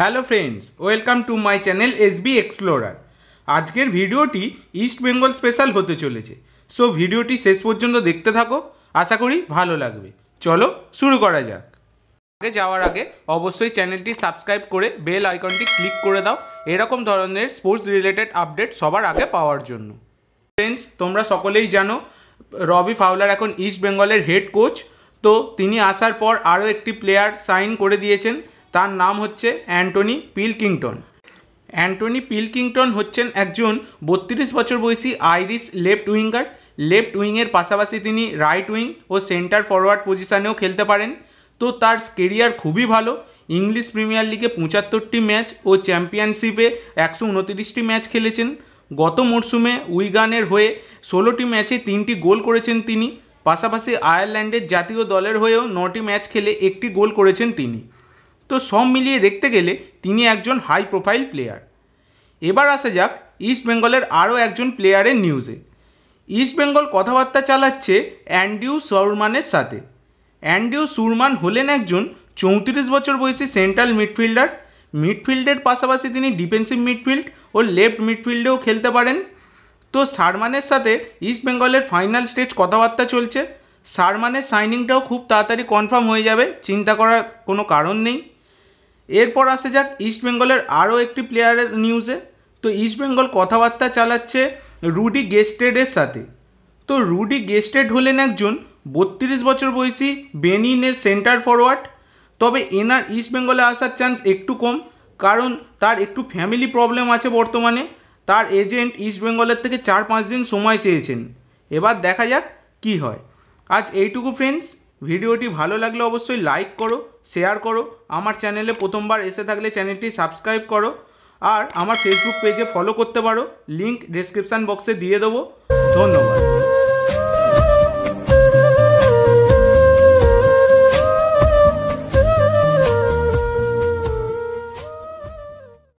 hello friends welcome to my channel S B explorer আজকের ভিডিওটি east Bengal special হতে চলেছে সো ভিডিওটি শেষ পর্যন্ত দেখতে থাকো আশা করি ভালো লাগবে চলো শুরু করা যাক আগে যাওয়ার আগে অবশ্যই চ্যানেলটি সাবস্ক্রাইব করে বেল আইকনটি ক্লিক করে দাও এরকম ধরনের স্পোর্টস রিলেটেড আপডেট সবার আগে পাওয়ার জন্য ফ্রেন্ডস তোমরা সকলেই জানো রবি ফাউলার এখন ইস্ট বেঙ্গলের হেড কোচ তো তিনি আসার পর আরও একটি প্লেয়ার সাইন করে দিয়েছেন তার নাম হচ্ছে অ্যান্টনি পিলকিংটন অ্যান্টনি পিলকিংটন হচ্ছেন একজন বত্রিশ বছর বয়সী আইরিশ লেফট উইঙ্গার লেফট উইংয়ের পাশাপাশি তিনি রাইট উইং ও সেন্টার ফরওয়ার্ড পজিশানেও খেলতে পারেন তো তার কেরিয়ার খুবই ভালো ইংলিশ প্রিমিয়ার লিগে পঁচাত্তরটি ম্যাচ ও চ্যাম্পিয়নশিপে একশো উনতিরিশটি ম্যাচ খেলেছেন গত মরশুমে উইগানের হয়ে ষোলোটি ম্যাচে তিনটি গোল করেছেন তিনি পাশাপাশি আয়ারল্যান্ডের জাতীয় দলের হয়েও নটি ম্যাচ খেলে একটি গোল করেছেন তিনি তো সব মিলিয়ে দেখতে গেলে তিনি একজন হাই প্রোফাইল প্লেয়ার এবার আসা যাক ইস্ট বেঙ্গলের আরও একজন প্লেয়ারের নিউজে ইস্ট বেঙ্গল কথাবার্তা চালাচ্ছে অ্যান্ডিউ সরমানের সাথে অ্যান্ডিউ সুরমান হলেন একজন চৌত্রিশ বছর বয়সী সেন্ট্রাল মিডফিল্ডার মিডফিল্ডের পাশাপাশি তিনি ডিফেন্সিভ মিডফিল্ড ও লেফট মিডফিল্ডেও খেলতে পারেন তো সারমানের সাথে ইস্ট বেঙ্গলের ফাইনাল স্টেজ কথাবার্তা চলছে সারমানের সাইনিংটাও খুব তাড়াতাড়ি কনফার্ম হয়ে যাবে চিন্তা করার কোনো কারণ নেই এরপর আসে যাক ইস্টবেঙ্গলের আরও একটি প্লেয়ারের নিউজে তো ইস্টবেঙ্গল কথাবার্তা চালাচ্ছে রুডি গেস্টেডের সাথে তো রুডি গেস্টেড হলেন একজন বত্রিশ বছর বয়সী বেনিনের সেন্টার ফরওয়ার্ড তবে এনার ইস্টবেঙ্গলে আসার চান্স একটু কম কারণ তার একটু ফ্যামিলি প্রবলেম আছে বর্তমানে তার এজেন্ট ইস্টবেঙ্গলের থেকে চার পাঁচ দিন সময় চেয়েছেন এবার দেখা যাক কি হয় আজ এইটুকু ফ্রেন্ডস ভিডিওটি ভালো লাগলে অবশ্যই লাইক করো শেয়ার করো আমার চ্যানেলে প্রথমবার এসে থাকলে চ্যানেলটি সাবস্ক্রাইব করো আর আমার ফেসবুক পেজে ফলো করতে পারো লিঙ্ক ডেসক্রিপশান বক্সে দিয়ে দেবো ধন্যবাদ